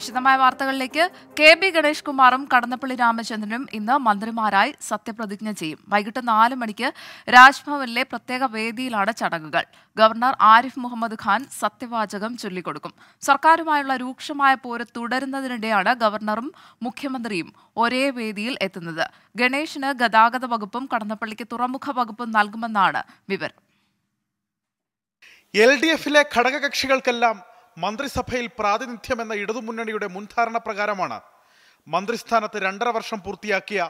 വിശദമായ വാർത്തകളിലേക്ക് K B Ganesh കുമാറും കടന്നപ്പള്ളി രാമചന്ദ്രനും ഇന്ന് മന്ത്രിമാരായി സത്യപ്രതിജ്ഞ ചെയ്യും വൈകിട്ട് നാല് മണിക്ക് രാജ്ഭവനിലെ പ്രത്യേക വേദിയിലാണ് ചടങ്ങുകൾ ഗവർണർ ആരിഫ് മുഹമ്മദ് ഖാൻ സത്യവാചകം ചൊല്ലിക്കൊടുക്കും സർക്കാരുമായുള്ള രൂക്ഷമായ പോര് തുടരുന്നതിനിടെയാണ് ഗവർണറും മുഖ്യമന്ത്രിയും ഒരേ വേദിയിൽ എത്തുന്നത് ഗണേഷിന് ഗതാഗത വകുപ്പും കടന്നപ്പള്ളിക്ക് തുറമുഖ വകുപ്പും നൽകുമെന്നാണ് വിവരം എൽ ഡി എഫിലെ ഘടകകക്ഷികൾക്കെല്ലാം മന്ത്രിസഭയിൽ പ്രാതിനിധ്യമെന്ന ഇടതുമുന്നണിയുടെ മുൻധാരണ പ്രകാരമാണ് മന്ത്രിസ്ഥാനത്ത് രണ്ടര വർഷം പൂർത്തിയാക്കിയ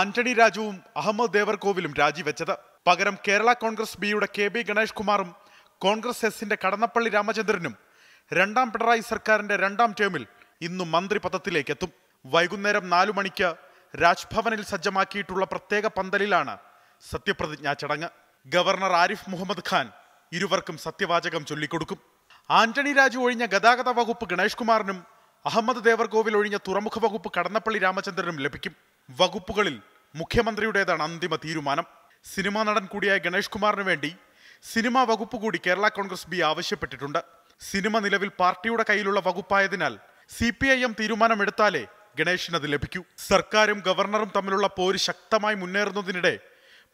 ആന്റണി രാജുവും അഹമ്മദ് ദേവർകോവിലും രാജിവെച്ചത് പകരം കേരള കോൺഗ്രസ് ബിയുടെ കെ ബി ഗണേഷ് കുമാറും കോൺഗ്രസ് എസിന്റെ കടന്നപ്പള്ളി രാമചന്ദ്രനും രണ്ടാം പിണറായി സർക്കാരിന്റെ രണ്ടാം ടേമിൽ ഇന്നും മന്ത്രി പദത്തിലേക്കെത്തും വൈകുന്നേരം നാലു മണിക്ക് രാജ്ഭവനിൽ സജ്ജമാക്കിയിട്ടുള്ള പ്രത്യേക പന്തലിലാണ് സത്യപ്രതിജ്ഞാ ചടങ്ങ് ഗവർണർ ആരിഫ് മുഹമ്മദ് ഖാൻ ഇരുവർക്കും സത്യവാചകം ചൊല്ലിക്കൊടുക്കും ആന്റണി രാജു ഒഴിഞ്ഞ ഗതാഗത വകുപ്പ് ഗണേഷ് കുമാറിനും അഹമ്മദ് ദേവർകോവിൽ ഒഴിഞ്ഞ തുറമുഖ വകുപ്പ് കടന്നപ്പള്ളി രാമചന്ദ്രനും ലഭിക്കും വകുപ്പുകളിൽ മുഖ്യമന്ത്രിയുടേതാണ് അന്തിമ തീരുമാനം സിനിമാ നടൻ കൂടിയായ ഗണേഷ് കുമാറിന് വേണ്ടി സിനിമാ വകുപ്പ് കൂടി കേരള കോൺഗ്രസ് ബി ആവശ്യപ്പെട്ടിട്ടുണ്ട് സിനിമ നിലവിൽ പാർട്ടിയുടെ കയ്യിലുള്ള വകുപ്പായതിനാൽ സി പി ഐ എം തീരുമാനമെടുത്താലേ ഗണേഷിന് അത് ലഭിക്കൂ സർക്കാരും ഗവർണറും തമ്മിലുള്ള പോര് ശക്തമായി മുന്നേറുന്നതിനിടെ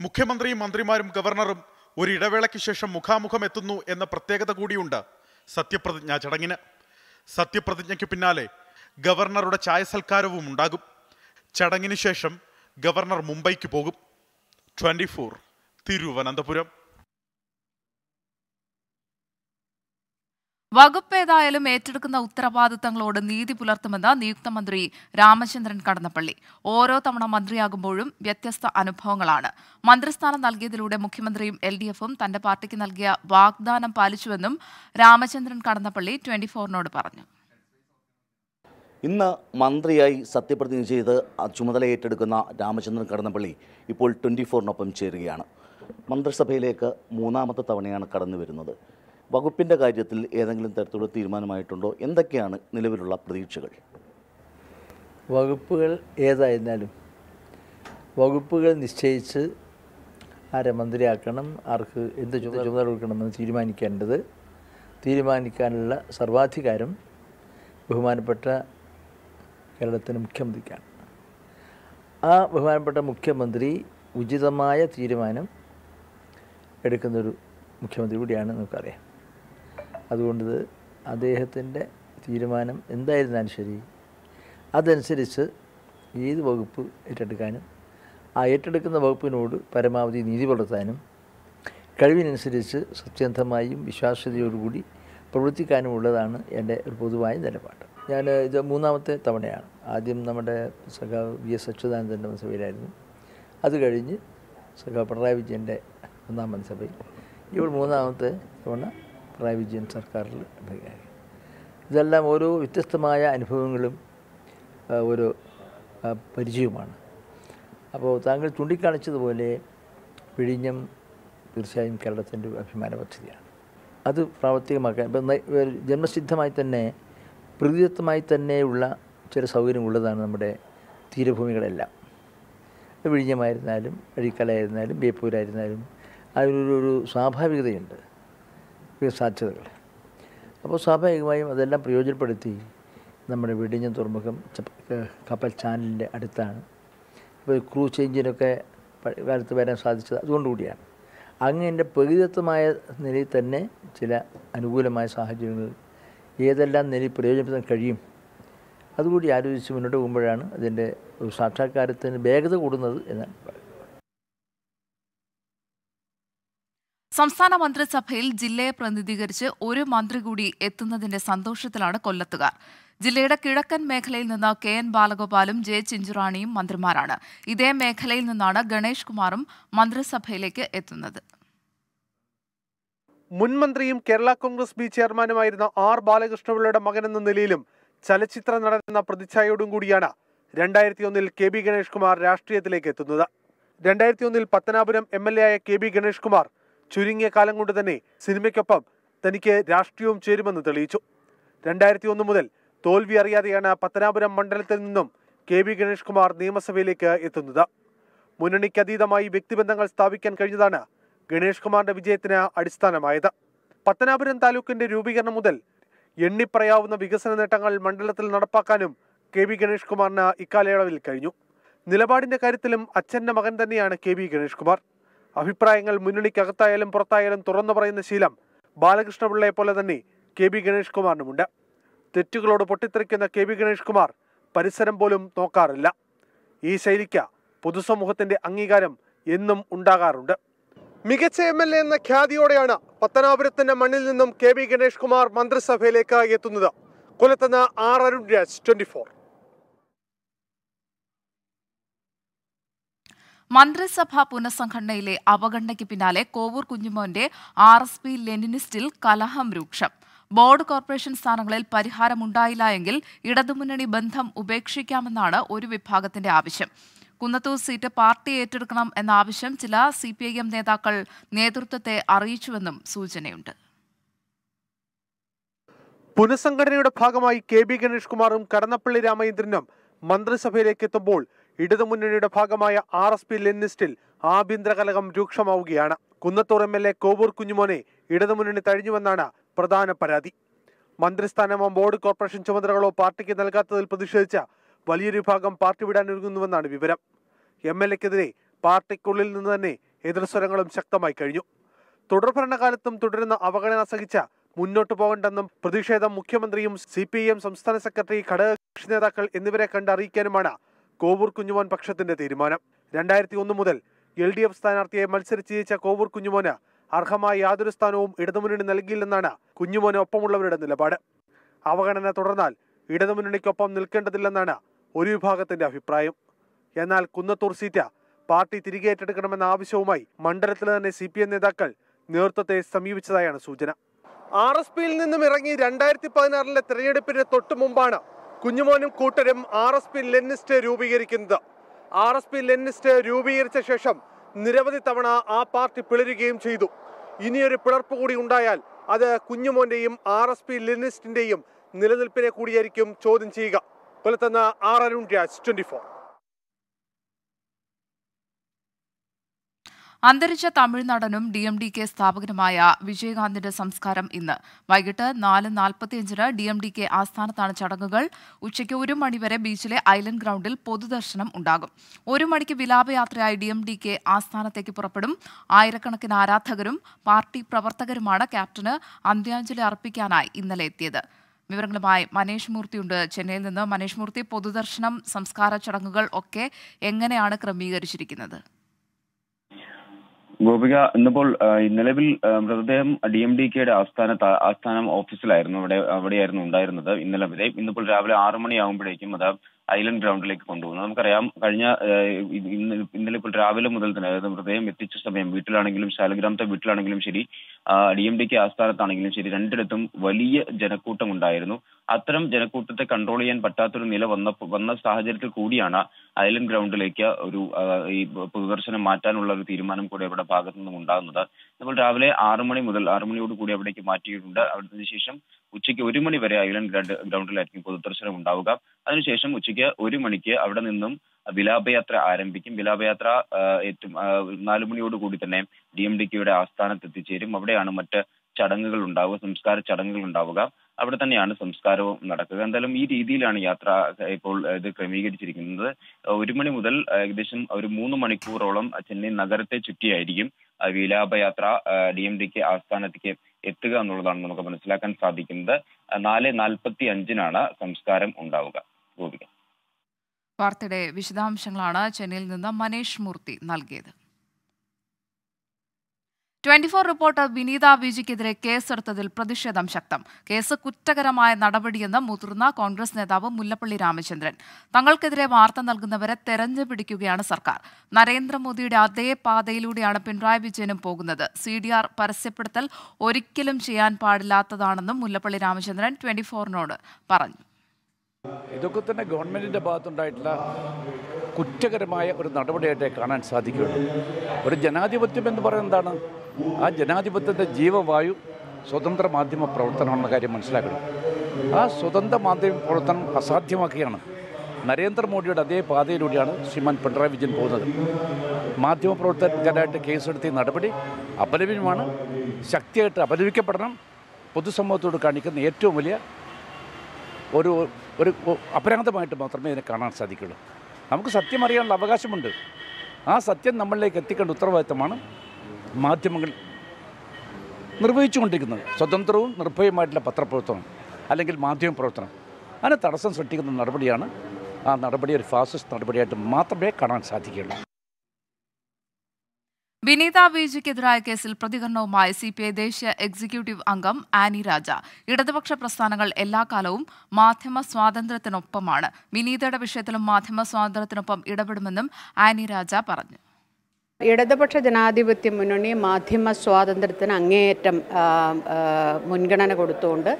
മുഖ്യമന്ത്രിയും മന്ത്രിമാരും ഗവർണറും ഒരു ഇടവേളയ്ക്ക് ശേഷം മുഖാമുഖം എത്തുന്നു എന്ന പ്രത്യേകത കൂടിയുണ്ട് സത്യപ്രതിജ്ഞ ചടങ്ങിന് സത്യപ്രതിജ്ഞയ്ക്ക് പിന്നാലെ ഗവർണറുടെ ചായ സൽക്കാരവും ഉണ്ടാകും ചടങ്ങിന് ശേഷം ഗവർണർ മുംബൈക്ക് പോകും ട്വൻറ്റി ഫോർ തിരുവനന്തപുരം വകുപ്പ് ഏതായാലും ഏറ്റെടുക്കുന്ന ഉത്തരവാദിത്തങ്ങളോട് നീതി പുലർത്തുമെന്ന് നിയുക്ത മന്ത്രി രാമചന്ദ്രൻ കടന്നപ്പള്ളി ഓരോ തവണ മന്ത്രിയാകുമ്പോഴും വ്യത്യസ്ത അനുഭവങ്ങളാണ് മന്ത്രിസ്ഥാനം നൽകിയതിലൂടെ മുഖ്യമന്ത്രിയും എൽ ഡി എഫും തന്റെ പാർട്ടിക്ക് നൽകിയ വാഗ്ദാനം പാലിച്ചുവെന്നും രാമചന്ദ്രൻ കടന്നപ്പള്ളി ട്വന്റി ഫോറിനോട് പറഞ്ഞു ഇന്ന് മന്ത്രിയായി സത്യപ്രതിജ്ഞ ചെയ്ത് ചുമതല ഏറ്റെടുക്കുന്ന രാമചന്ദ്രൻ കടന്നപ്പള്ളി ഇപ്പോൾ ട്വന്റി ഫോറിനൊപ്പം ചേരുകയാണ് മന്ത്രിസഭയിലേക്ക് മൂന്നാമത്തെ തവണയാണ് കടന്നു വരുന്നത് വകുപ്പിൻ്റെ കാര്യത്തിൽ ഏതെങ്കിലും തരത്തിലുള്ള തീരുമാനമായിട്ടുണ്ടോ എന്തൊക്കെയാണ് നിലവിലുള്ള പ്രതീക്ഷകൾ വകുപ്പുകൾ ഏതായിരുന്നാലും വകുപ്പുകൾ നിശ്ചയിച്ച് ആരെ മന്ത്രിയാക്കണം ആർക്ക് എന്ത് ചുമതല ചുമതല കൊടുക്കണമെന്ന് തീരുമാനിക്കേണ്ടത് തീരുമാനിക്കാനുള്ള സർവാധികാരം ബഹുമാനപ്പെട്ട കേരളത്തിൻ്റെ മുഖ്യമന്ത്രിക്കാണ് ആ ബഹുമാനപ്പെട്ട മുഖ്യമന്ത്രി ഉചിതമായ തീരുമാനം എടുക്കുന്നൊരു മുഖ്യമന്ത്രി കൂടിയാണ് നമുക്കറിയാം അതുകൊണ്ട് അദ്ദേഹത്തിൻ്റെ തീരുമാനം എന്തായിരുന്നാലും ശരി അതനുസരിച്ച് ഏത് വകുപ്പ് ഏറ്റെടുക്കാനും ആ ഏറ്റെടുക്കുന്ന വകുപ്പിനോട് പരമാവധി നീതി പുലർത്താനും കഴിവിനനുസരിച്ച് സത്യന്ധമായും വിശ്വാസ്യതയോടുകൂടി പ്രവർത്തിക്കാനുമുള്ളതാണ് എൻ്റെ ഒരു പൊതുവായ നിലപാട് ഞാൻ ഇത് മൂന്നാമത്തെ തവണയാണ് ആദ്യം നമ്മുടെ സഖാ വി എസ് അച്യുതാനന്ദൻ്റെ മന്ത്രിസഭയിലായിരുന്നു അത് കഴിഞ്ഞ് സഖാ പിണറായി വിജയൻ്റെ ഒന്നാം മന്ത്രിസഭയിൽ ഇപ്പോൾ മൂന്നാമത്തെ തവണ പിണറായി വിജയൻ സർക്കാരിൽ ഇതെല്ലാം ഓരോ വ്യത്യസ്തമായ അനുഭവങ്ങളും ഒരു പരിചയവുമാണ് അപ്പോൾ താങ്കൾ ചൂണ്ടിക്കാണിച്ചതുപോലെ വിഴിഞ്ഞം തീർച്ചയായും കേരളത്തിൻ്റെ അഭിമാന പദ്ധതിയാണ് അത് പ്രാവർത്തികമാക്കാൻ ഇപ്പം ജന്മസിദ്ധമായി തന്നെ പ്രകൃതിദത്തമായി തന്നെയുള്ള ചില സൗകര്യമുള്ളതാണ് നമ്മുടെ തീരഭൂമികളെല്ലാം വിഴിഞ്ഞമായിരുന്നാലും അഴിക്കലായിരുന്നാലും ബേപ്പൂരായിരുന്നാലും അതിലൊരു സ്വാഭാവികതയുണ്ട് സാധ്യതകൾ അപ്പോൾ സ്വാഭാവികമായും അതെല്ലാം പ്രയോജനപ്പെടുത്തി നമ്മുടെ വെടിഞ്ഞ തുറമുഖം കപ്പൽ ചാനലിൻ്റെ അടുത്താണ് ഇപ്പോൾ ക്രൂ ചേഞ്ചിനൊക്കെ കാലത്ത് വരാൻ സാധിച്ചത് അതുകൊണ്ടുകൂടിയാണ് അങ്ങനെ പ്രകൃതിത്വമായ നിലയിൽ തന്നെ ചില അനുകൂലമായ സാഹചര്യങ്ങൾ ഏതെല്ലാം നിലയിൽ പ്രയോജനപ്പെടുത്താൻ കഴിയും അതുകൂടി ആലോചിച്ച് മുന്നോട്ട് പോകുമ്പോഴാണ് അതിൻ്റെ ഒരു സാക്ഷാത്കാരത്തിന് വേഗത കൂടുന്നത് എന്നാണ് സംസ്ഥാന മന്ത്രിസഭയിൽ ജില്ലയെ പ്രതിനിധീകരിച്ച് ഒരു മന്ത്രി കൂടി എത്തുന്നതിന്റെ സന്തോഷത്തിലാണ് കൊല്ലത്തുകാർ ജില്ലയുടെ കിഴക്കൻ മേഖലയിൽ നിന്ന് കെ എൻ ബാലഗോപാലും ജെ ചിഞ്ചുറാണിയും മന്ത്രിമാരാണ് ഇതേ മേഖലയിൽ നിന്നാണ് ഗണേഷ് കുമാറും മന്ത്രിസഭയിലേക്ക് എത്തുന്നത് മുൻ മന്ത്രിയും കേരള കോൺഗ്രസ് ബി ചെയർമാനുമായിരുന്ന ആർ ബാലകൃഷ്ണപിള്ളയുടെ മകനെന്ന നിലയിലും ചലച്ചിത്ര നടനെന്ന പ്രതിച്ഛായയോടും കൂടിയാണ് രണ്ടായിരത്തി ഒന്നിൽ കെ ബി ഗണേഷ് കുമാർ രാഷ്ട്രീയത്തിലേക്ക് എത്തുന്നത് രണ്ടായിരത്തി ഒന്നിൽ പത്തനാപുരം എം എൽ എ ആയ കെ ബി ഗണേഷ് കുമാർ ചുരുങ്ങിയ കാലം കൊണ്ട് തന്നെ സിനിമയ്ക്കൊപ്പം തനിക്ക് രാഷ്ട്രീയവും ചേരുമെന്ന് തെളിയിച്ചു രണ്ടായിരത്തി ഒന്ന് മുതൽ തോൽവി അറിയാതെയാണ് പത്തനാപുരം മണ്ഡലത്തിൽ നിന്നും കെ വി ഗണേഷ് കുമാർ നിയമസഭയിലേക്ക് എത്തുന്നത് മുന്നണിക്കതീതമായി വ്യക്തിബന്ധങ്ങൾ സ്ഥാപിക്കാൻ കഴിഞ്ഞതാണ് ഗണേഷ് കുമാറിന്റെ വിജയത്തിന് അടിസ്ഥാനമായത് പത്തനാപുരം താലൂക്കിന്റെ രൂപീകരണം മുതൽ എണ്ണിപ്പറയാവുന്ന വികസന നേട്ടങ്ങൾ മണ്ഡലത്തിൽ നടപ്പാക്കാനും കെ വി ഗണേഷ് കുമാറിന് ഇക്കാലയളവിൽ കഴിഞ്ഞു നിലപാടിന്റെ കാര്യത്തിലും അച്ഛന്റെ മകൻ തന്നെയാണ് കെ വി ഗണേഷ് കുമാർ അഭിപ്രായങ്ങൾ മുന്നണിക്കകത്തായാലും പുറത്തായാലും തുറന്നു പറയുന്ന ശീലം ബാലകൃഷ്ണപിള്ളയെ പോലെ തന്നെ കെ ബി ഗണേഷ് കുമാറിനുമുണ്ട് തെറ്റുകളോട് പൊട്ടിത്തെറിക്കുന്ന കെ ബി ഗണേഷ് കുമാർ പരിസരം പോലും നോക്കാറില്ല ഈ ശൈലിക്ക് പൊതുസമൂഹത്തിന്റെ അംഗീകാരം എന്നും ഉണ്ടാകാറുണ്ട് മികച്ച എം എൽ എ എന്ന ഖ്യാതിയോടെയാണ് പത്തനാപുരത്തിന്റെ മണ്ണിൽ നിന്നും കെ ബി ഗണേഷ് കുമാർ മന്ത്രിസഭയിലേക്ക് എത്തുന്നത് കൊല്ലത്തുനിന്ന് ആർ അരുൺ രാജ് ട്വന്റി മന്ത്രിസഭാ പുനഃസംഘടനയിലെ അവഗണനയ്ക്ക് പിന്നാലെ കോവൂർ കുഞ്ഞുമോന്റെ ആർ എസ് പി ലെനിനിസ്റ്റിൽ കലഹം രൂക്ഷം ബോർഡ് കോർപ്പറേഷൻ സ്ഥാനങ്ങളിൽ പരിഹാരമുണ്ടായില്ല എങ്കിൽ ഇടതുമുന്നണി ബന്ധം ഉപേക്ഷിക്കാമെന്നാണ് ഒരു വിഭാഗത്തിന്റെ ആവശ്യം കുന്നത്തൂർ സീറ്റ് പാർട്ടി ഏറ്റെടുക്കണം എന്ന ആവശ്യം ചില സി പി ഐ എം നേതാക്കൾ നേതൃത്വത്തെ അറിയിച്ചുവെന്നും സൂചനയുണ്ട് പുനഃസംഘടനയുടെ ഭാഗമായി കെ ബി ഗണേഷ് കുമാറും കടന്നപ്പള്ളി രാമചന്ദ്രനും മന്ത്രിസഭയിലേക്ക് എത്തുമ്പോൾ ഇടതുമുന്നണിയുടെ ഭാഗമായ ആർ എസ് പി ലെന്നിസ്റ്റിൽ ആഭ്യന്തര കലകം രൂക്ഷമാവുകയാണ് Kunnathur M L A Kovoor കുഞ്ഞുമോനെ ഇടതുമുന്നണി തഴിഞ്ഞുവെന്നാണ് പ്രധാന പരാതി മന്ത്രിസ്ഥാനമോ ബോർഡ് കോർപ്പറേഷൻ ചുമതലകളോ പാർട്ടിക്ക് നൽകാത്തതിൽ പ്രതിഷേധിച്ച വലിയൊരു വിഭാഗം പാർട്ടി വിടാനൊരുങ്ങുന്നുവെന്നാണ് വിവരം എം എൽ എക്കെതിരെ പാർട്ടിക്കുള്ളിൽ നിന്ന് തന്നെ എതിർസ്വരങ്ങളും ശക്തമായി കഴിഞ്ഞു തുടർ ഭരണകാലത്തും തുടരുന്ന അവഗണന സഹിച്ച മുന്നോട്ടു പോകണ്ടെന്നും പ്രതിഷേധം മുഖ്യമന്ത്രിയും സി സംസ്ഥാന സെക്രട്ടറി ഘടകകക്ഷി നേതാക്കൾ എന്നിവരെ കണ്ട് അറിയിക്കാനുമാണ് കോവൂർ കുഞ്ഞുമോൻ പക്ഷത്തിന്റെ തീരുമാനം രണ്ടായിരത്തി ഒന്ന് മുതൽ എൽ ഡി എഫ് സ്ഥാനാർത്ഥിയെ മത്സരിച്ച് ജയിച്ച കോവൂർ കുഞ്ഞുമോന് അർഹമായ യാതൊരു സ്ഥാനവും ഇടതുമുന്നണി നൽകിയില്ലെന്നാണ് കുഞ്ഞുമോന് ഒപ്പമുള്ളവരുടെ നിലപാട് അവഗണന തുടർന്നാൽ ഇടതുമുന്നണിക്കൊപ്പം നിൽക്കേണ്ടതില്ലെന്നാണ് ഒരു വിഭാഗത്തിന്റെ അഭിപ്രായം എന്നാൽ കുന്നത്തൂർ സീറ്റ് പാർട്ടി തിരികെ ഏറ്റെടുക്കണമെന്ന ആവശ്യവുമായി മണ്ഡലത്തിൽ തന്നെ സി പി എം നേതാക്കൾ നേതൃത്വത്തെ സമീപിച്ചതായാണ് സൂചന ആർ എസ് പിയിൽ നിന്നും ഇറങ്ങി രണ്ടായിരത്തി പതിനാറിലെ തെരഞ്ഞെടുപ്പിന് തൊട്ടു മുമ്പാണ് കുഞ്ഞുമോനും കൂട്ടരും ആർ എസ് പി ലെന്നിസ്റ്റ് രൂപീകരിക്കുന്നത് ആർ എസ് പി ലെന്നിസ്റ്റ് രൂപീകരിച്ച ശേഷം നിരവധി തവണ ആ പാർട്ടി പിളരുകയും ചെയ്തു ഇനിയൊരു പിളർപ്പ് കൂടി ഉണ്ടായാൽ അത് കുഞ്ഞുമോന്റെയും ആർ എസ് പി ലെനിസ്റ്റിന്റെയും നിലനിൽപ്പിനെ കൂടിയായിരിക്കും ചോദ്യം ചെയ്യുക കൊല്ലത്തുനിന്ന് ആർ അരുൺ രാജ് ട്വന്റി അന്തരിച്ച തമിഴ്നടനും ഡി എം ഡി കെ സ്ഥാപകനുമായ വിജയകാന്തിന്റെ സംസ്കാരം ഇന്ന് വൈകിട്ട് നാല് നാൽപ്പത്തിയഞ്ചിന് ഡി എം ഡി കെ ആസ്ഥാനത്താണ് ചടങ്ങുകൾ ഉച്ചയ്ക്ക് ഒരു മണിവരെ ബീച്ചിലെ ഐലൻഡ് ഗ്രൗണ്ടിൽ പൊതുദർശനം ഉണ്ടാകും ഒരു മണിക്ക് വിലാപയാത്രയായി ഡി എം ഡി കെ ആസ്ഥാനത്തേക്ക് പുറപ്പെടും ആയിരക്കണക്കിന് ആരാധകരും പാർട്ടി പ്രവർത്തകരുമാണ് ക്യാപ്റ്റന് അന്ത്യാഞ്ജലി അർപ്പിക്കാനായി ഇന്നലെ എത്തിയത് വിവരങ്ങളുമായി മനേഷ് മൂർത്തിയുണ്ട് ചെന്നൈയിൽ നിന്ന് മനേഷ് മൂർത്തി പൊതുദർശനം സംസ്കാര ചടങ്ങുകൾ ഒക്കെ എങ്ങനെയാണ് ക്രമീകരിച്ചിരിക്കുന്നത് ഗോപിക ഇന്നിപ്പോൾ നിലവിൽ മൃതദേഹം ഡി എം ഡി കെയുടെ ആസ്ഥാനത്ത് ആസ്ഥാനം ഓഫീസിലായിരുന്നു അവിടെ അവിടെയായിരുന്നു ഉണ്ടായിരുന്നത് ഇന്നലെ വരെ ഇന്നിപ്പോൾ രാവിലെ ആറു മണിയാകുമ്പോഴേക്കും അത് ഐലൻഡ് ഗ്രൗണ്ടിലേക്ക് കൊണ്ടുപോകുന്നത് നമുക്കറിയാം കഴിഞ്ഞ ഇന്നലെ ഇപ്പോൾ രാവിലെ മുതൽ തന്നെ അതായത് മൃതദേഹം എത്തിച്ച സമയം വീട്ടിലാണെങ്കിലും ശാലഗ്രാമത്തെ വീട്ടിലാണെങ്കിലും ശരി ഡി എം ഡിക്ക് ആസ്ഥാനത്താണെങ്കിലും ശരി രണ്ടിടത്തും വലിയ ജനക്കൂട്ടം ഉണ്ടായിരുന്നു അത്തരം ജനക്കൂട്ടത്തെ കൺട്രോൾ ചെയ്യാൻ പറ്റാത്തൊരു നില വന്ന വന്ന സാഹചര്യത്തിൽ കൂടിയാണ് ഐലൻഡ് ഗ്രൗണ്ടിലേക്ക് ഒരു ഈ പൊതുദർശനം മാറ്റാനുള്ള ഒരു തീരുമാനം കൂടെ ഇവിടെ ഭാഗത്തു നിന്നും ഉണ്ടാകുന്നത് നമ്മൾ രാവിലെ ആറു മണി മുതൽ ആറു മണിയോട് കൂടി അവിടേക്ക് മാറ്റിയിട്ടുണ്ട് അവിടുത്തെ ശേഷം ഉച്ചയ്ക്ക് ഒരു മണി വരെ ഐലൻഡ് ഗ്രൗണ്ടിലായിരിക്കും പൊതുദർശനം ഉണ്ടാവുക അതിനുശേഷം ഉച്ചയ്ക്ക് ഒരു മണിക്ക് അവിടെ നിന്നും വിലാപയാത്ര ആരംഭിക്കും വിലാപയാത്ര ഏറ്റവും നാലു മണിയോട് കൂടി തന്നെ ഡി എം ഡി കെയുടെ ആസ്ഥാനത്ത് എത്തിച്ചേരും അവിടെയാണ് മറ്റ് ചടങ്ങുകൾ ഉണ്ടാവുക സംസ്കാര ചടങ്ങുകൾ ഉണ്ടാവുക അവിടെ തന്നെയാണ് സംസ്കാരവും നടക്കുക എന്തായാലും ഈ രീതിയിലാണ് യാത്ര ഇപ്പോൾ ഇത് ക്രമീകരിച്ചിരിക്കുന്നത് ഒരു മണി മുതൽ ഏകദേശം ഒരു മൂന്ന് മണിക്കൂറോളം ചെന്നൈ നഗരത്തെ ചുറ്റിയായിരിക്കും വിലാപയാത്ര ഡി എം കെ ആസ്ഥാനത്തേക്ക് എത്തുക എന്നുള്ളതാണ് നമുക്ക് മനസ്സിലാക്കാൻ സാധിക്കുന്നത് നാല് നാൽപ്പത്തി അഞ്ചിനാണ് സംസ്കാരം ഉണ്ടാവുക ഗോപിക വാർത്തയുടെ വിശദാംശങ്ങളാണ് ചെന്നൈയിൽ നിന്ന് മനേഷ് മൂർത്തി നൽകിയത് ട്വന്റി ഫോർ റിപ്പോർട്ടർ വിനീത വിജിക്കെതിരെ കേസെടുത്തതിൽ പ്രതിഷേധം ശക്തം കേസ് കുറ്റകരമായ നടപടിയെന്ന് മുതിർന്ന കോൺഗ്രസ് നേതാവ് മുല്ലപ്പള്ളി രാമചന്ദ്രൻ തങ്ങൾക്കെതിരെ വാർത്ത നൽകുന്നവരെ തെരഞ്ഞു പിടിക്കുകയാണ് സർക്കാർ നരേന്ദ്രമോദിയുടെ അതേ പാതയിലൂടെയാണ് പിണറായി വിജയനും പോകുന്നത് സി ഡി ആർ പരസ്യപ്പെടുത്തൽ ഒരിക്കലും ചെയ്യാൻ പാടില്ലാത്തതാണെന്നും മുല്ലപ്പള്ളി രാമചന്ദ്രൻ ട്വന്റി ഫോറിനോട് പറഞ്ഞു ഇതൊക്കെ തന്നെ ഗവൺമെൻറ്റിൻ്റെ ഭാഗത്തുണ്ടായിട്ടുള്ള കുറ്റകരമായ ഒരു നടപടിയായിട്ടേ കാണാൻ സാധിക്കുകയുള്ളൂ ഒരു ജനാധിപത്യം എന്ന് പറയുന്നത് എന്താണ് ആ ജനാധിപത്യത്തിൻ്റെ ജീവവായു സ്വതന്ത്ര മാധ്യമ പ്രവർത്തനമാണെന്ന കാര്യം മനസ്സിലാക്കണം ആ സ്വതന്ത്ര മാധ്യമ പ്രവർത്തനം അസാധ്യമാക്കുകയാണ് നരേന്ദ്രമോദിയുടെ അതേ പാതയിലൂടെയാണ് ശ്രീമാൻ പിണറായി വിജയൻ പോകുന്നത് മാധ്യമപ്രവർത്തകരായിട്ട് കേസെടുത്തിയ നടപടി അപലപനമാണ് ശക്തിയായിട്ട് അപലപിക്കപ്പെടണം പൊതുസമൂഹത്തോട് കാണിക്കുന്ന ഏറ്റവും വലിയ ഒരു ഒരു അപരാധമായിട്ട് മാത്രമേ ഇതിനെ കാണാൻ സാധിക്കുള്ളൂ നമുക്ക് സത്യം അറിയാനുള്ള അവകാശമുണ്ട് ആ സത്യം നമ്മളിലേക്ക് എത്തിക്കേണ്ട ഉത്തരവാദിത്തമാണ് മാധ്യമങ്ങൾ നിർവഹിച്ചുകൊണ്ടിരിക്കുന്നത് സ്വതന്ത്രവും നിർഭയമായിട്ടുള്ള പത്രപ്രവർത്തനം അല്ലെങ്കിൽ മാധ്യമ പ്രവർത്തനം അതിന് തടസ്സം സൃഷ്ടിക്കുന്ന നടപടിയാണ് ആ നടപടി ഒരു ഫാസിസ്റ്റ് നടപടിയായിട്ട് മാത്രമേ കാണാൻ സാധിക്കുകയുള്ളൂ വിനീത വിജിക്കെതിരായ കേസിൽ പ്രതികരണവുമായി സി പി ഐ ദേശീയ എക്സിക്യൂട്ടീവ് അംഗം ആനി രാജ ഇടതുപക്ഷ പ്രസ്ഥാനങ്ങൾ എല്ലാ കാലവും മാധ്യമ സ്വാതന്ത്ര്യത്തിനൊപ്പമാണ് വിനീതയുടെ വിഷയത്തിലും മാധ്യമ സ്വാതന്ത്ര്യത്തിനൊപ്പം ഇടപെടുമെന്നും ആനി രാജ പറഞ്ഞു ഇടതുപക്ഷ ജനാധിപത്യ മുന്നണി മാധ്യമ സ്വാതന്ത്ര്യത്തിന് അങ്ങേയറ്റം മുൻഗണന കൊടുത്തുകൊണ്ട്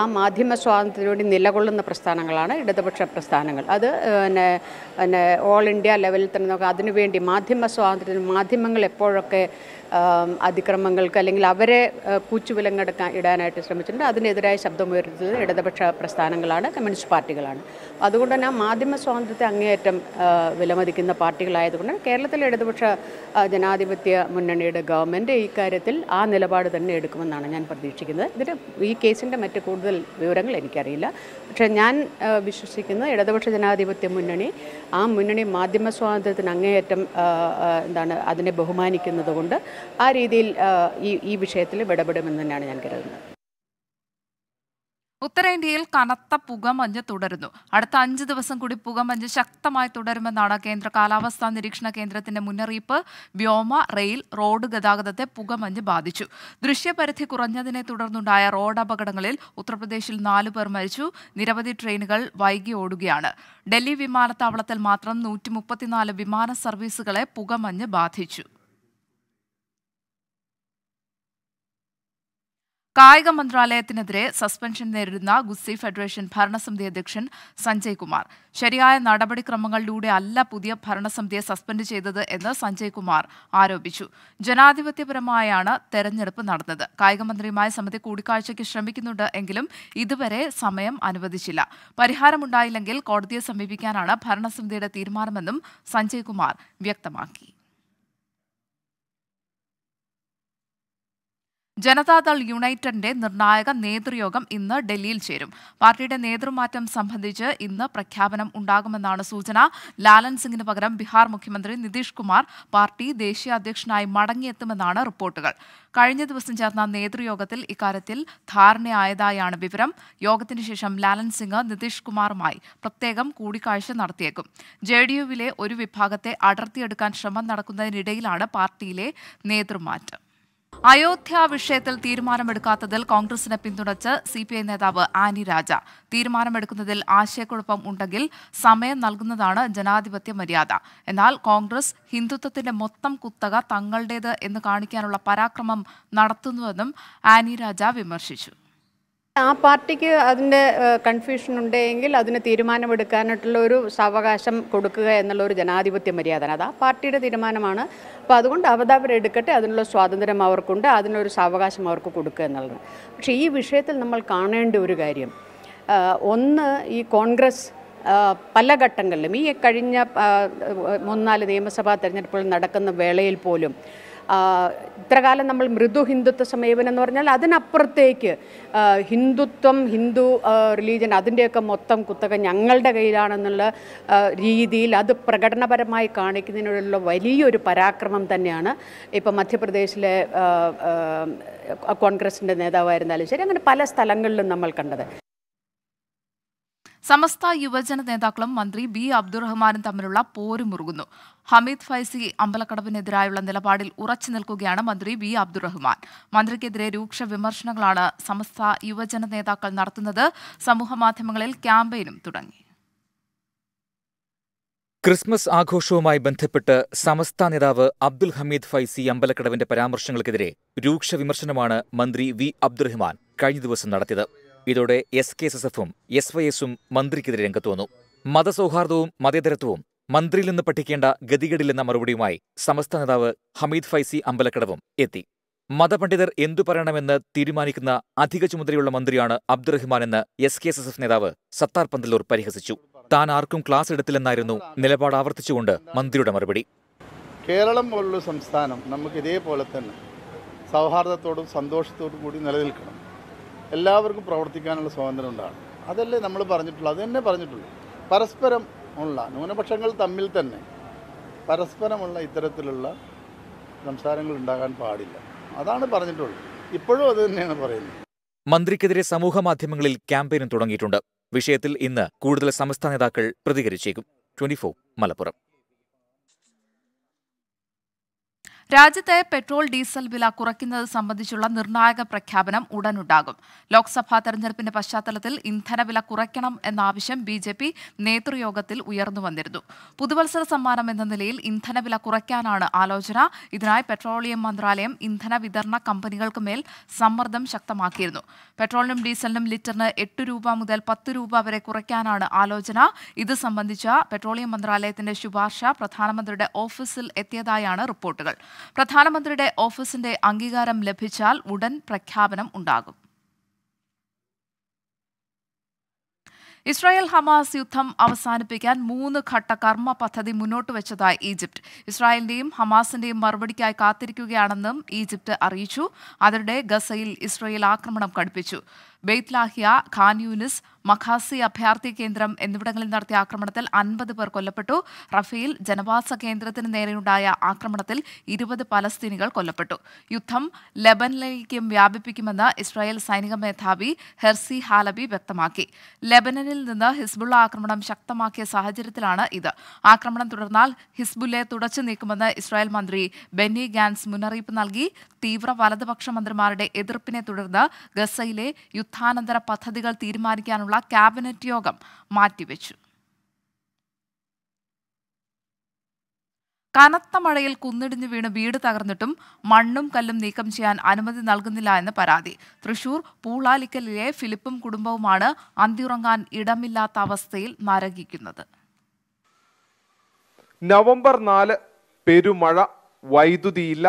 ആ മാധ്യമ സ്വാതന്ത്ര്യത്തിന് വേണ്ടി നിലകൊള്ളുന്ന പ്രസ്ഥാനങ്ങളാണ് ഇടതുപക്ഷ പ്രസ്ഥാനങ്ങൾ അത് പിന്നെ പിന്നെ ഓൾ ഇന്ത്യ ലെവലിൽ തന്നെ നോക്കുക അതിനുവേണ്ടി മാധ്യമ സ്വാതന്ത്ര്യത്തിന് മാധ്യമങ്ങൾ എപ്പോഴൊക്കെ അതിക്രമങ്ങൾക്ക് അല്ലെങ്കിൽ അവരെ കൂച്ചുവിലങ്ങെടുക്കാൻ ഇടാനായിട്ട് ശ്രമിച്ചിട്ടുണ്ട് അതിനെതിരായ ശബ്ദമുയർത്തുന്നത് ഇടതുപക്ഷ പ്രസ്ഥാനങ്ങളാണ് കമ്മ്യൂണിസ്റ്റ് പാർട്ടികളാണ് അതുകൊണ്ട് തന്നെ മാധ്യമ സ്വാതന്ത്ര്യത്തെ അങ്ങേയറ്റം വിലമതിക്കുന്ന പാർട്ടികളായതുകൊണ്ട് കേരളത്തിലെ ഇടതുപക്ഷ ജനാധിപത്യ മുന്നണിയുടെ ഗവൺമെൻറ് ഇക്കാര്യത്തിൽ ആ നിലപാട് തന്നെ എടുക്കുമെന്നാണ് ഞാൻ പ്രതീക്ഷിക്കുന്നത് ഇതിന് ഈ കേസിൻ്റെ മറ്റ് കൂടുതൽ വിവരങ്ങൾ എനിക്കറിയില്ല പക്ഷേ ഞാൻ വിശ്വസിക്കുന്നത് ഇടതുപക്ഷ ജനാധിപത്യ മുന്നണി ആ മുന്നണി മാധ്യമ സ്വാതന്ത്ര്യത്തിന് അങ്ങേയറ്റം എന്താണ് അതിനെ ബഹുമാനിക്കുന്നതുകൊണ്ട് കൊണ്ട് ആ രീതിയിൽ ഈ ഈ വിഷയത്തിൽ വിടപെടുമെന്ന് തന്നെയാണ് ഞാൻ കരുതുന്നത് ഉത്തരേന്ത്യയിൽ കനത്ത പുകമഞ്ഞ് തുടരുന്നു അടുത്ത അഞ്ച് ദിവസം കൂടി പുകമഞ്ഞ് ശക്തമായി തുടരുമെന്നാണ് കേന്ദ്ര കാലാവസ്ഥാ നിരീക്ഷണ കേന്ദ്രത്തിന്റെ മുന്നറിയിപ്പ് വ്യോമ റെയിൽ റോഡ് ഗതാഗതത്തെ പുകമഞ്ഞ് ബാധിച്ചു ദൃശ്യപരിധി കുറഞ്ഞതിനെ തുടർന്നുണ്ടായ റോഡ് അപകടങ്ങളിൽ ഉത്തർപ്രദേശിൽ നാലു പേർ മരിച്ചു നിരവധി ട്രെയിനുകൾ വൈകി ഓടുകയാണ് ഡൽഹി വിമാനത്താവളത്തിൽ മാത്രം നൂറ്റി വിമാന സർവീസുകളെ പുകമഞ്ഞ് ബാധിച്ചു കായിക മന്ത്രാലയത്തിനെതിരെ സസ്പെൻഷൻ നേരിടുന്ന ഗുസ്തി ഫെഡറേഷൻ ഭരണസമിതി അധ്യക്ഷൻ സഞ്ജയ് കുമാർ ശരിയായ നടപടിക്രമങ്ങളിലൂടെ അല്ല പുതിയ ഭരണസമിതിയെ സസ്പെൻഡ് ചെയ്തത് എന്ന് സഞ്ജയ് കുമാർ ആരോപിച്ചു ജനാധിപത്യപരമായാണ് തെരഞ്ഞെടുപ്പ് നടന്നത് കായിക മന്ത്രിയുമായ സമിതി കൂടിക്കാഴ്ചയ്ക്ക് ശ്രമിക്കുന്നുണ്ട് എങ്കിലും ഇതുവരെ സമയം അനുവദിച്ചില്ല പരിഹാരമുണ്ടായില്ലെങ്കിൽ കോടതിയെ സമീപിക്കാനാണ് ഭരണസമിതിയുടെ തീരുമാനമെന്നും സഞ്ജയ് കുമാർ വ്യക്തമാക്കി ജനതാദൾ യുണൈറ്റഡിന്റെ നിർണായക നേതൃയോഗം ഇന്ന് ഡൽഹിയിൽ ചേരും പാർട്ടിയുടെ നേതൃമാറ്റം സംബന്ധിച്ച് ഇന്ന് പ്രഖ്യാപനം ഉണ്ടാകുമെന്നാണ് സൂചന ലാലൻ സിംഗിന് പകരം ബിഹാർ മുഖ്യമന്ത്രി നിതീഷ് കുമാർ പാർട്ടി ദേശീയ അധ്യക്ഷനായി മടങ്ങിയെത്തുമെന്നാണ് റിപ്പോർട്ടുകൾ കഴിഞ്ഞ ദിവസം ചേർന്ന നേതൃയോഗത്തിൽ ഇക്കാര്യത്തിൽ ധാരണയായതായാണ് വിവരം യോഗത്തിന് ശേഷം ലാലൻ സിംഗ് നിതീഷ് കുമാറുമായി പ്രത്യേകം കൂടിക്കാഴ്ച നടത്തിയേക്കും ജെ ഡി യുവിലെ ഒരു വിഭാഗത്തെ അടർത്തിയെടുക്കാൻ ശ്രമം നടക്കുന്നതിനിടയിലാണ് പാർട്ടിയിലെ നേതൃമാറ്റം അയോധ്യ വിഷയത്തിൽ തീരുമാനമെടുക്കാത്തതിൽ കോൺഗ്രസിനെ പിന്തുണച്ച് സി പി ഐ നേതാവ് ആനി രാജ തീരുമാനമെടുക്കുന്നതിൽ ആശയക്കുഴപ്പം ഉണ്ടെങ്കിൽ സമയം നൽകുന്നതാണ് ജനാധിപത്യ മര്യാദ എന്നാൽ കോൺഗ്രസ് ഹിന്ദുത്വത്തിന്റെ മൊത്തം കുത്തക തങ്ങളുടേത് എന്ന് കാണിക്കാനുള്ള പരാക്രമം നടത്തുന്നുവെന്നും ആനി രാജ വിമർശിച്ചു ആ പാർട്ടിക്ക് അതിൻ്റെ കൺഫ്യൂഷൻ ഉണ്ടെങ്കിൽ അതിന് തീരുമാനമെടുക്കാനായിട്ടുള്ള ഒരു സാവകാശം കൊടുക്കുക എന്നുള്ള ഒരു ജനാധിപത്യ മര്യാദ അത് ആ പാർട്ടിയുടെ തീരുമാനമാണ് അപ്പോൾ അതുകൊണ്ട് എടുക്കട്ടെ അതിനുള്ള സ്വാതന്ത്ര്യം അവർക്കുണ്ട് അതിനുള്ളൊരു സാവകാശം അവർക്ക് കൊടുക്കുക എന്നുള്ളത് പക്ഷേ ഈ വിഷയത്തിൽ നമ്മൾ കാണേണ്ട ഒരു കാര്യം ഒന്ന് ഈ കോൺഗ്രസ് പല ഘട്ടങ്ങളിലും ഈ കഴിഞ്ഞ മൂന്നാല് നിയമസഭാ തെരഞ്ഞെടുപ്പുകൾ നടക്കുന്ന വേളയിൽ പോലും ഇത്രകാലം നമ്മൾ മൃദു ഹിന്ദുത്വ സമീപനം എന്ന് പറഞ്ഞാൽ അതിനപ്പുറത്തേക്ക് ഹിന്ദുത്വം ഹിന്ദു റിലീജിയൻ അതിൻ്റെയൊക്കെ മൊത്തം കുത്തക ഞങ്ങളുടെ കയ്യിലാണെന്നുള്ള രീതിയിൽ അത് പ്രകടനപരമായി കാണിക്കുന്നതിനുള്ള വലിയൊരു പരാക്രമം തന്നെയാണ് ഇപ്പോൾ മധ്യപ്രദേശിലെ കോൺഗ്രസിൻ്റെ നേതാവായിരുന്നാലും ശരി അങ്ങനെ പല സ്ഥലങ്ങളിലും നമ്മൾ കണ്ടത് സമസ്ത യുവജന നേതാക്കളും മന്ത്രി ബി അബ്ദുറഹ്മാനും തമ്മിലുള്ള പോര് മുറുകുന്നു ഹമീദ് ഫൈസി അമ്പലക്കടവിനെതിരായുള്ള നിലപാടിൽ ഉറച്ചു നിൽക്കുകയാണ് മന്ത്രി ബി അബ്ദുറഹ്മാൻ മന്ത്രിക്കെതിരെ രൂക്ഷ വിമർശനങ്ങളാണ് സമസ്ത യുവജന നേതാക്കൾ നടത്തുന്നത് സമൂഹമാധ്യമങ്ങളിൽ ക്യാമ്പയിനും തുടങ്ങി ക്രിസ്മസ് ആഘോഷവുമായി ബന്ധപ്പെട്ട് സമസ്ത നേതാവ് അബ്ദുൽ ഹമീദ് ഫൈസി അമ്പലക്കടവിന്റെ പരാമർശങ്ങൾക്കെതിരെ രൂക്ഷ വിമർശനമാണ് മന്ത്രി വി അബ്ദുറഹ്മാൻ കഴിഞ്ഞ ദിവസം നടത്തിയത് ഇതോടെ എസ് കെ എസ് എസ് എഫും എസ് വൈ എസും മന്ത്രിക്കെതിരെ രംഗത്ത് വന്നു മതസൗഹാർദ്ദവും മതേതരത്വവും മന്ത്രിയിൽ നിന്ന് പഠിക്കേണ്ട ഗതികേടില്ലെന്ന മറുപടിയുമായി സമസ്ത നേതാവ് ഹമീദ് ഫൈസി അമ്പലക്കടവും എത്തി മതപണ്ഡിതർ എന്തു പറയണമെന്ന് തീരുമാനിക്കുന്ന അധിക ചുമതലയുള്ള മന്ത്രിയാണ് അബ്ദുറഹ്മാനെന്ന് S K S S F നേതാവ് സത്താർ പന്തലൂർ പരിഹസിച്ചു താൻ ആർക്കും ക്ലാസ് എടുത്തില്ലെന്നായിരുന്നു നിലപാട് ആവർത്തിച്ചുകൊണ്ട് മന്ത്രിയുടെ മറുപടി കേരളം പോലുള്ള സംസ്ഥാനം നമുക്ക് ഇതേപോലെ തന്നെ സൗഹാർദ്ദത്തോടും സന്തോഷത്തോടും കൂടി നിലനിൽക്കണം എല്ലാവർക്കും പ്രവർത്തിക്കാനുള്ള സ്വാതന്ത്ര്യം ഉണ്ടാണ് അതല്ലേ നമ്മൾ പറഞ്ഞിട്ടുള്ളൂ അത് തന്നെ പറഞ്ഞിട്ടുള്ളൂ പരസ്പരം ഉള്ള ന്യൂനപക്ഷങ്ങൾ തമ്മിൽ തന്നെ പരസ്പരമുള്ള ഇത്തരത്തിലുള്ള സംസാരങ്ങൾ ഉണ്ടാകാൻ പാടില്ല അതാണ് പറഞ്ഞിട്ടുള്ളത് ഇപ്പോഴും അത് തന്നെയാണ് പറയുന്നത് മന്ത്രിക്കെതിരെ സമൂഹ മാധ്യമങ്ങളിൽ ക്യാമ്പയിനും തുടങ്ങിയിട്ടുണ്ട് വിഷയത്തിൽ ഇന്ന് കൂടുതൽ സംസ്ഥാന നേതാക്കൾ പ്രതികരിച്ചേക്കും ട്വന്റി മലപ്പുറം രാജ്യത്തെ പെട്രോൾ ഡീസൽ വില കുറയ്ക്കുന്നത് സംബന്ധിച്ചുള്ള നിർണായക പ്രഖ്യാപനം ഉടനുണ്ടാകും ലോക്സഭാ തെരഞ്ഞെടുപ്പിന്റെ പശ്ചാത്തലത്തിൽ ഇന്ധനവില കുറയ്ക്കണം എന്ന ആവശ്യം ബി ജെ പി നേതൃയോഗത്തിൽ ഉയർന്നു വന്നിരുന്നു പുതുവത്സര സമ്മാനം എന്ന നിലയിൽ ഇന്ധനവില കുറയ്ക്കാനാണ് ആലോചന ഇതിനായി പെട്രോളിയം മന്ത്രാലയം ഇന്ധന വിതരണ കമ്പനികൾക്ക് മേൽ സമ്മർദ്ദം ശക്തമാക്കിയിരുന്നു പെട്രോളിനും ഡീസലിനും ലിറ്ററിന് എട്ട് രൂപ മുതൽ പത്ത് രൂപ വരെ കുറയ്ക്കാനാണ് ആലോചന ഇത് സംബന്ധിച്ച പെട്രോളിയം മന്ത്രാലയത്തിന്റെ ശുപാർശ പ്രധാനമന്ത്രിയുടെ ഓഫീസിൽ എത്തിയതായാണ് റിപ്പോർട്ടുകൾ പ്രധാനമന്ത്രിയുടെ ഓഫീസിന്റെ അംഗീകാരം ലഭിച്ചാൽ ഉടൻ പ്രഖ്യാപനം ഉണ്ടാകും ഇസ്രായേൽ ഹമാസ് യുദ്ധം അവസാനിപ്പിക്കാൻ മൂന്ന് ഘട്ട കർമ്മ പദ്ധതി മുന്നോട്ട് വെച്ചതായി ഈജിപ്ത് ഇസ്രായേലിന്റെയും ഹമാസിന്റെയും മറുപടിക്കായി കാത്തിരിക്കുകയാണെന്നും ഈജിപ്ത് അറിയിച്ചു അതിനിടെ ഗസയിൽ ഇസ്രായേൽ ആക്രമണം കടുപ്പിച്ചു ബെയ്ത്ലാഹിയ ഖാൻ യൂനിസ് മഖാസി അഭയാർത്ഥി കേന്ദ്രം എന്നിവിടങ്ങളിൽ നടത്തിയ ആക്രമണത്തിൽ അൻപത് പേർ കൊല്ലപ്പെട്ടു റഫേൽ ജനവാസ കേന്ദ്രത്തിന് നേരെയുണ്ടായ ആക്രമണത്തിൽ ഇരുപത് പലസ്തീനികൾ കൊല്ലപ്പെട്ടു യുദ്ധം ലെബനിലേക്കും വ്യാപിപ്പിക്കുമെന്ന് ഇസ്രായേൽ സൈനിക മേധാവി ഹെർസി ഹാലബി വ്യക്തമാക്കി ലെബനനിൽ നിന്ന് ഹിസ്ബുള്ള ആക്രമണം ശക്തമാക്കിയ സാഹചര്യത്തിലാണ് ഇത് ആക്രമണം തുടർന്നാൽ ഹിസ്ബുല്ലെ തുടച്ചു നീക്കുമെന്ന് ഇസ്രായേൽ മന്ത്രി ബെന്നി ഗാൻസ് മുന്നറിയിപ്പ് നൽകി തീവ്ര വലതുപക്ഷ മന്ത്രിമാരുടെ എതിർപ്പിനെ തുടർന്ന് ഗസയിലെ യുദ്ധാനന്തര പദ്ധതികൾ തീരുമാനിക്കാനുള്ള ക്യാബിനറ്റ് യോഗം മാറ്റിവെച്ചു കനത്ത മഴയിൽ കുന്നിടിഞ്ഞു വീണ് വീട് തകർന്നിട്ടും മണ്ണും കല്ലും നീക്കം ചെയ്യാൻ അനുമതി നൽകുന്നില്ല എന്ന് പരാതി തൃശൂർ പൂളാലിക്കലിലെ ഫിലിപ്പും കുടുംബവുമാണ് അന്തിയുറങ്ങാൻ ഇടമില്ലാത്ത അവസ്ഥയിൽ നരകിക്കുന്നത് നവംബർ നാല് പെരുമഴ വൈദ്യുതിയില്ല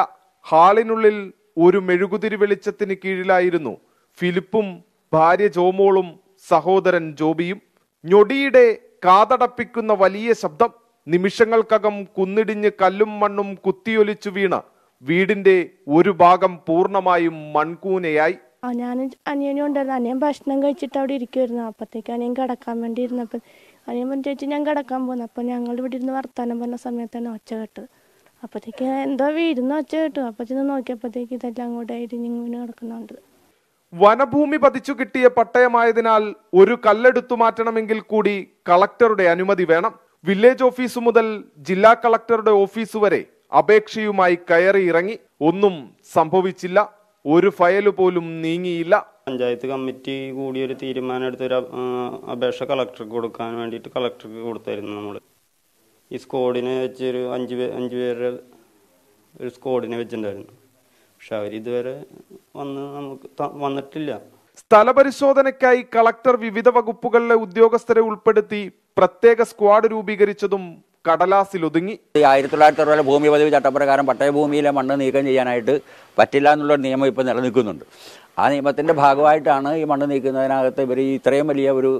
ഹാളിനുള്ളിൽ ഒരു മെഴുകുതിരി വെളിച്ചത്തിന് കീഴിലായിരുന്നു ഫിലിപ്പും ഭാര്യ ജോമോളും സഹോദരൻ ജോബിയും ഞൊടിയുടെ കാതടപ്പിക്കുന്ന വലിയ ശബ്ദം നിമിഷങ്ങൾക്കകം കുന്നിടിഞ്ഞ് കല്ലും മണ്ണും കുത്തിയൊലിച്ചു വീണ വീടിന്റെ ഒരു ഭാഗം പൂർണ്ണമായും മൺകൂനയായി ഞാൻ ഞാനും അനിയനും ഉണ്ടായിരുന്നു അനിയൻ ഭക്ഷണം കഴിച്ചിട്ട് അവിടെ ഇരിക്കുമായിരുന്നു അപ്പത്തേക്ക് അനിയൻ കിടക്കാൻ വേണ്ടി ഇരുന്നപ്പോൾ അനിയൻ പറഞ്ഞു ചേച്ചി ഞാൻ കിടക്കാൻ പോകുന്നു അപ്പൊ ഞങ്ങൾ ഇവിടെ ഇരുന്ന് വർത്താനം പറഞ്ഞ സമയത്താണ് ഒച്ച കേട്ടത് അപ്പോഴത്തേക്ക് എന്തോ വീടിന്ന് ഒച്ച കേട്ടു അപ്പച്ചനെ നോക്കിയപ്പോഴത്തേക്ക് ഇതെല്ലാം അങ്ങോട്ടായിട്ട് ഇങ്ങനെ കിടക്കുന്നുണ്ട് വനഭൂമി പതിച്ചു കിട്ടിയ പട്ടയമായതിനാൽ ഒരു കല്ലെടുത്തു മാറ്റണമെങ്കിൽ കൂടി കളക്ടറുടെ അനുമതി വേണം വില്ലേജ് ഓഫീസ് മുതൽ ജില്ലാ കളക്ടറുടെ ഓഫീസ് വരെ അപേക്ഷയുമായി കയറി ഇറങ്ങി ഒന്നും സംഭവിച്ചില്ല ഒരു ഫയൽ പോലും നീങ്ങിയില്ല പഞ്ചായത്ത് കമ്മിറ്റി കൂടി ഒരു തീരുമാനം എടുത്ത് ഒരു അപേക്ഷ കളക്ടർക്ക് കൊടുക്കാൻ വേണ്ടിയിട്ട് കളക്ടർക്ക് കൊടുത്തായിരുന്നു നമ്മൾ ഈ സ്കോഡിനെ വെച്ചൊരു ഒരു അഞ്ച് പേ അഞ്ച് പേരുടെ ഒരു സ്കോഡിനെ വെച്ചിട്ടുണ്ടായിരുന്നു പക്ഷെ അവരിതുവരെ വന്ന് നമുക്ക് വന്നിട്ടില്ല സ്ഥലപരിശോധനയ്ക്കായി കളക്ടർ വിവിധ വകുപ്പുകളിലെ ഉദ്യോഗസ്ഥരെ ഉൾപ്പെടുത്തി പ്രത്യേക സ്ക്വാഡ് രൂപീകരിച്ചതും കടലാസിൽ ഒതുങ്ങി ആയിരത്തി തൊള്ളായിരത്തി അറുപതിലെ ഭൂമി പതിവ് ചട്ടപ്രകാരം പട്ടയഭൂമിയിലെ മണ്ണ് നീക്കം ചെയ്യാനായിട്ട് പറ്റില്ല എന്നുള്ള നിയമം ഇപ്പോൾ നിലനിൽക്കുന്നുണ്ട് ആ നിയമത്തിൻ്റെ ഭാഗമായിട്ടാണ് ഈ മണ്ണ് നീക്കുന്നതിനകത്ത് ഇവർ ഇത്രയും വലിയ ഒരു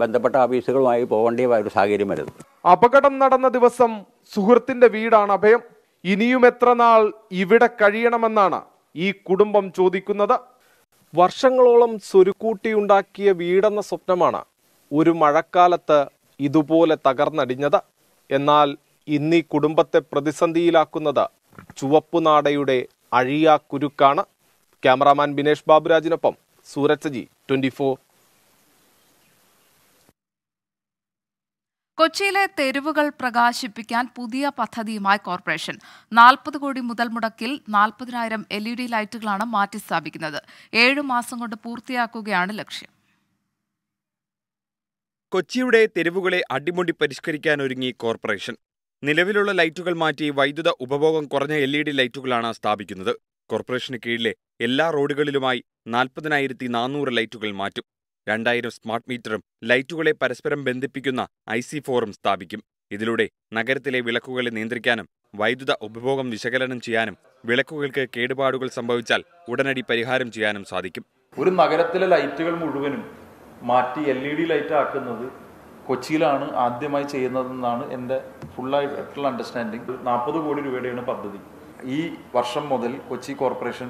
ബന്ധപ്പെട്ട ഓഫീസുകളുമായി പോകേണ്ട ഒരു സാഹചര്യം വരുന്നത് അപകടം നടന്ന ദിവസം സുഹൃത്തിന്റെ വീടാണ് അഭയം ഇനിയും എത്ര നാൾ ഇവിടെ കഴിയണമെന്നാണ് ഈ കുടുംബം ചോദിക്കുന്നത് വർഷങ്ങളോളം സ്വരുക്കൂട്ടിയുണ്ടാക്കിയ വീടെന്ന സ്വപ്നമാണ് ഒരു മഴക്കാലത്ത് ഇതുപോലെ തകർന്നടിഞ്ഞത് എന്നാൽ ഇന്നീ കുടുംബത്തെ പ്രതിസന്ധിയിലാക്കുന്നത് ചുവപ്പുനാടയുടെ അഴിയാക്കുരുക്കാണ് ക്യാമറാമാൻ ബിനേഷ് ബാബുരാജിനൊപ്പം സൂരജ് സജി ട്വന്റി കൊച്ചിയിലെ തെരുവുകൾ പ്രകാശിപ്പിക്കാൻ പുതിയ പദ്ധതിയുമായി കോർപ്പറേഷൻ നാൽപ്പത് കോടി മുതൽ മുടക്കിൽ നാൽപ്പതിനായിരം എൽ ഇ ഡി ലൈറ്റുകളാണ് മാറ്റിസ്ഥാപിക്കുന്നത് ഏഴു മാസം കൊണ്ട് പൂർത്തിയാക്കുകയാണ് ലക്ഷ്യം കൊച്ചിയുടെ തെരുവുകളെ അടിമുടി പരിഷ്കരിക്കാൻ ഒരുങ്ങി കോർപ്പറേഷൻ നിലവിലുള്ള ലൈറ്റുകൾ മാറ്റി വൈദ്യുത ഉപഭോഗം കുറഞ്ഞ എൽ ഇ ഡി ലൈറ്റുകളാണ് സ്ഥാപിക്കുന്നത് കോർപ്പറേഷന് കീഴിലെ എല്ലാ റോഡുകളിലുമായി നാൽപ്പതിനായിരത്തി നാനൂറ് ലൈറ്റുകൾ മാറ്റും രണ്ടായിരം സ്മാർട്ട് മീറ്ററും ലൈറ്റുകളെ പരസ്പരം ബന്ധിപ്പിക്കുന്ന ഐ സി ഫോറും സ്ഥാപിക്കും ഇതിലൂടെ നഗരത്തിലെ വിളക്കുകളെ നിയന്ത്രിക്കാനും വൈദ്യുത ഉപഭോഗം വിശകലനം ചെയ്യാനും വിളക്കുകൾക്ക് കേടുപാടുകൾ സംഭവിച്ചാൽ ഉടനടി പരിഹാരം ചെയ്യാനും സാധിക്കും ഒരു നഗരത്തിലെ ലൈറ്റുകൾ മുഴുവനും മാറ്റി എൽ ഇ ഡി ലൈറ്റ് ആക്കുന്നത് കൊച്ചിയിലാണ് ആദ്യമായി ചെയ്യുന്നതെന്നാണ് എൻ്റെ ഫുള്ളായിട്ടുള്ള അണ്ടർസ്റ്റാൻഡിങ് നാൽപ്പത് കോടി രൂപയുടെയാണ് പദ്ധതി ഈ വർഷം മുതൽ കൊച്ചി കോർപ്പറേഷൻ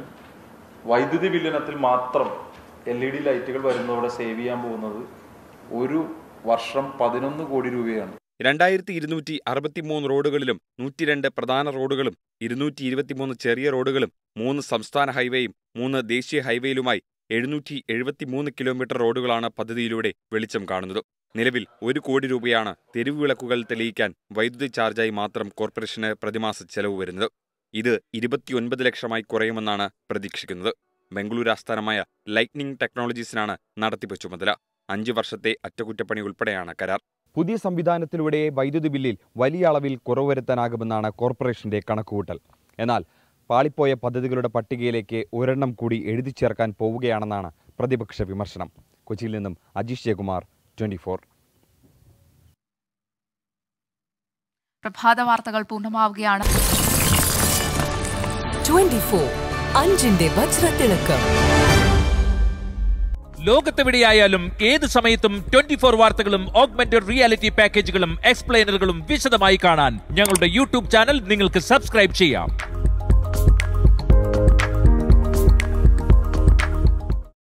വൈദ്യുതി വില്ലിനത്തിൽ മാത്രം എൽ ഇ ഡി ലൈറ്റുകൾ വരുന്നതോടെ സേവ് ചെയ്യാൻ പോകുന്നത് ഒരു വർഷം പതിനൊന്ന് കോടി രൂപയാണ് രണ്ടായിരത്തി ഇരുന്നൂറ്റി മൂന്ന് റോഡുകളിലും നൂറ്റിരണ്ട് പ്രധാന റോഡുകളും ഇരുന്നൂറ്റി മൂന്ന് ചെറിയ റോഡുകളും മൂന്ന് സംസ്ഥാന ഹൈവേയും മൂന്ന് ദേശീയ ഹൈവേയിലുമായി എഴുന്നൂറ്റി മൂന്ന് കിലോമീറ്റർ റോഡുകളാണ് പദ്ധതിയിലൂടെ വെളിച്ചം കാണുന്നത് നിലവിൽ ഒരു കോടി രൂപയാണ് തെരുവ് വിളക്കുകൾ തെളിയിക്കാൻ വൈദ്യുതി ചാർജായി മാത്രം കോർപ്പറേഷന് പ്രതിമാസ ചെലവ് വരുന്നത് ഇത് ഇരുപത്തിയൊൻപത് ലക്ഷമായി കുറയുമെന്നാണ് പ്രതീക്ഷിക്കുന്നത് ബംഗളൂരു ആസ്ഥാനമായ ലൈറ്റ്നിംഗ് ടെക്നോളജീസിനാണ് നടത്തിപ്പ് ചുമതല അഞ്ച് വർഷത്തെ അറ്റകുറ്റപ്പണി ഉൾപ്പെടെയാണ് കരാർ പുതിയ സംവിധാനത്തിലൂടെ വൈദ്യുതി ബില്ലിൽ വലിയ അളവിൽ കുറവ് വരുത്താനാകുമെന്നാണ് കോർപ്പറേഷന്റെ കണക്കുകൂട്ടൽ എന്നാൽ പാളിപ്പോയ പദ്ധതികളുടെ പട്ടികയിലേക്ക് ഒരെണ്ണം കൂടി എഴുതി ചേർക്കാൻ പോവുകയാണെന്നാണ് പ്രതിപക്ഷ വിമർശനം കൊച്ചിയിൽ നിന്നും അജീഷ് ജയകുമാർ ട്വന്റി ഫോർ പ്രഭാത വാർത്തകൾ പൂർണ്ണമാവുകയാണ് ട്വന്റി ഫോർ അഞ്ചിന്റെ വജ്രത്തിളക്കം ലോകത്തെവിടെയായാലും ഏത് സമയത്തും ട്വന്റി ഫോർ വാർത്തകളും ഓഗ്മെന്റഡ് റിയാലിറ്റി പാക്കേജുകളും എക്സ്പ്ലെയിനറുകളും വിശദമായി കാണാൻ ഞങ്ങളുടെ യൂട്യൂബ് ചാനൽ നിങ്ങൾക്ക് സബ്സ്ക്രൈബ് ചെയ്യാം